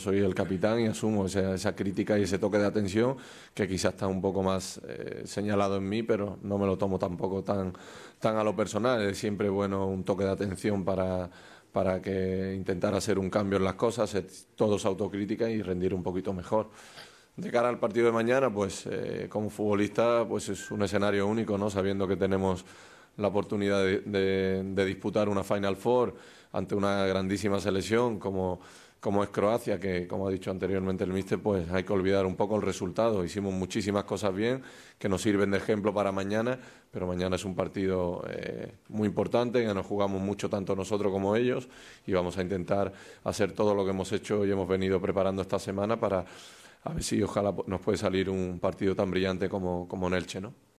Soy el capitán y asumo esa, esa, crítica y ese toque de atención que quizás está un poco más eh, señalado en mí, pero no me lo tomo tampoco tan, tan a lo personal. Es siempre bueno un toque de atención para, que intentar hacer un cambio en las cosas, todos autocrítica y rendir un poquito mejor. De cara al partido de mañana, pues eh, como futbolista, pues es un escenario único, ¿no? Sabiendo que tenemos la oportunidad de, disputar una Final Four ante una grandísima selección como, es Croacia, que como ha dicho anteriormente el míster, pues hay que olvidar un poco el resultado. Hicimos muchísimas cosas bien que nos sirven de ejemplo para mañana, pero mañana es un partido eh, muy importante, que nos jugamos mucho tanto nosotros como ellos y vamos a intentar hacer todo lo que hemos hecho y hemos venido preparando esta semana para a ver si ojalá nos puede salir un partido tan brillante como, como en ¿no?